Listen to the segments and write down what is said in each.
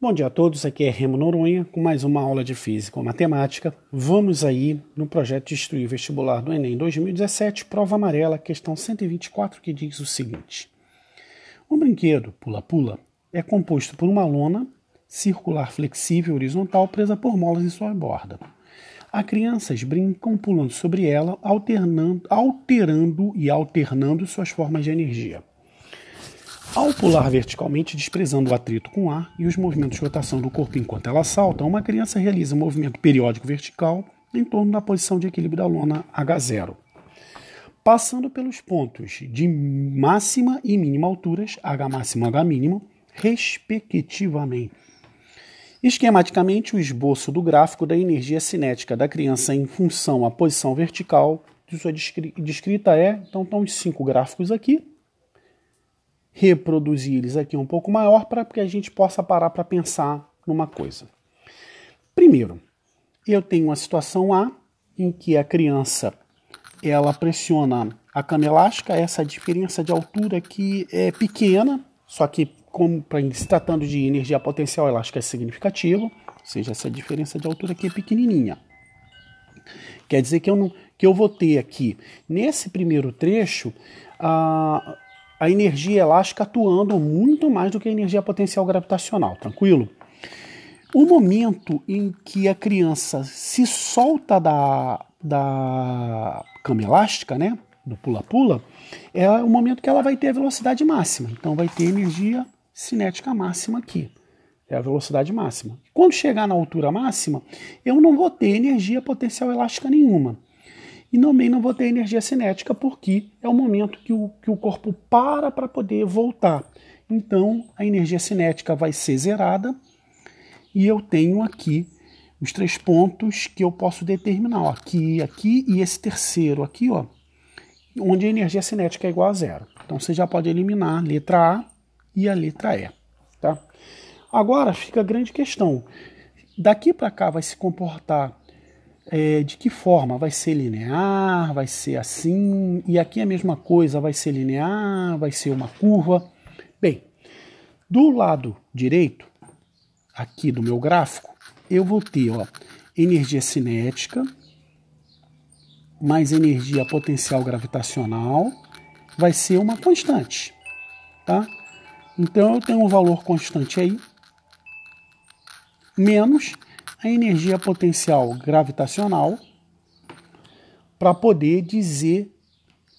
Bom dia a todos, aqui é Remo Noronha com mais uma aula de Física ou Matemática. Vamos aí no projeto de Destruir Vestibular do Enem 2017, prova amarela, questão 124, que diz o seguinte. Um brinquedo, pula-pula, é composto por uma lona circular flexível horizontal presa por molas em sua borda. As crianças brincam pulando sobre ela, alternando, alterando e alternando suas formas de energia. Ao pular verticalmente, desprezando o atrito com o ar e os movimentos de rotação do corpo enquanto ela salta, uma criança realiza um movimento periódico vertical em torno da posição de equilíbrio da lona H0. Passando pelos pontos de máxima e mínima alturas, H máximo e H mínimo, respectivamente. Esquematicamente, o esboço do gráfico da energia cinética da criança em função à posição vertical de sua descrita é, então estão os cinco gráficos aqui, reproduzir eles aqui um pouco maior para que a gente possa parar para pensar numa coisa. Primeiro, eu tenho uma situação A em que a criança ela pressiona a cama elástica, essa diferença de altura que é pequena, só que como pra, se tratando de energia potencial elástica é significativo. ou seja, essa diferença de altura aqui é pequenininha. Quer dizer que eu, não, que eu vou ter aqui, nesse primeiro trecho, ah, a energia elástica atuando muito mais do que a energia potencial gravitacional, tranquilo? O momento em que a criança se solta da, da cama elástica, né, do pula-pula, é o momento que ela vai ter a velocidade máxima. Então vai ter energia cinética máxima aqui. É a velocidade máxima. Quando chegar na altura máxima, eu não vou ter energia potencial elástica nenhuma. E também não vou ter energia cinética, porque é o momento que o, que o corpo para para poder voltar. Então, a energia cinética vai ser zerada e eu tenho aqui os três pontos que eu posso determinar. Ó, aqui, aqui e esse terceiro aqui, ó, onde a energia cinética é igual a zero. Então, você já pode eliminar a letra A e a letra E. Tá? Agora fica a grande questão. Daqui para cá vai se comportar é, de que forma? Vai ser linear? Vai ser assim? E aqui é a mesma coisa, vai ser linear? Vai ser uma curva? Bem, do lado direito, aqui do meu gráfico, eu vou ter ó, energia cinética mais energia potencial gravitacional vai ser uma constante, tá? Então eu tenho um valor constante aí menos a energia potencial gravitacional para poder dizer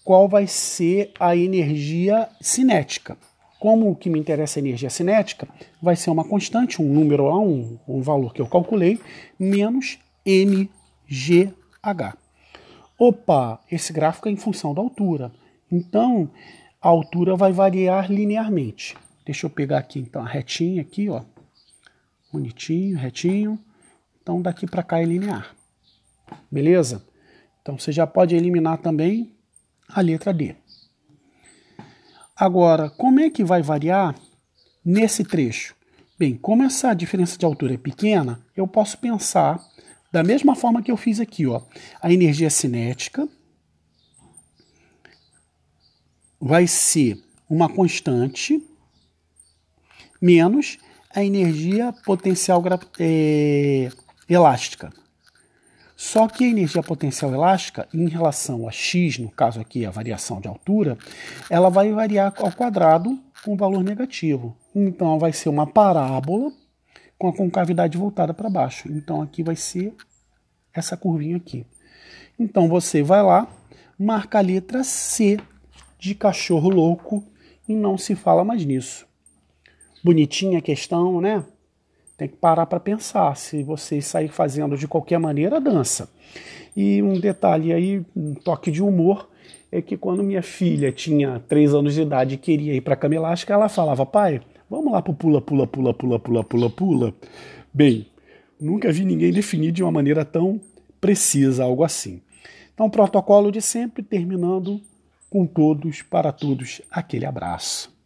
qual vai ser a energia cinética. Como o que me interessa é a energia cinética, vai ser uma constante, um número lá, um, um valor que eu calculei, menos mgh. Opa, esse gráfico é em função da altura. Então, a altura vai variar linearmente. Deixa eu pegar aqui então a retinha aqui, ó. Bonitinho, retinho. Então daqui para cá é linear. Beleza? Então você já pode eliminar também a letra D. Agora, como é que vai variar nesse trecho? Bem, como essa diferença de altura é pequena, eu posso pensar da mesma forma que eu fiz aqui, ó. A energia é cinética vai ser uma constante menos a energia potencial é, elástica. Só que a energia potencial elástica, em relação a x, no caso aqui a variação de altura, ela vai variar ao quadrado com valor negativo. Então vai ser uma parábola com a concavidade voltada para baixo. Então aqui vai ser essa curvinha aqui. Então você vai lá, marca a letra C de cachorro louco e não se fala mais nisso. Bonitinha a questão, né? Tem que parar para pensar. Se você sair fazendo de qualquer maneira, dança. E um detalhe aí, um toque de humor, é que quando minha filha tinha 3 anos de idade e queria ir para a elástica, ela falava: pai, vamos lá para pula, pula, pula, pula, pula, pula, pula. Bem, nunca vi ninguém definir de uma maneira tão precisa algo assim. Então, protocolo de sempre, terminando com todos, para todos, aquele abraço.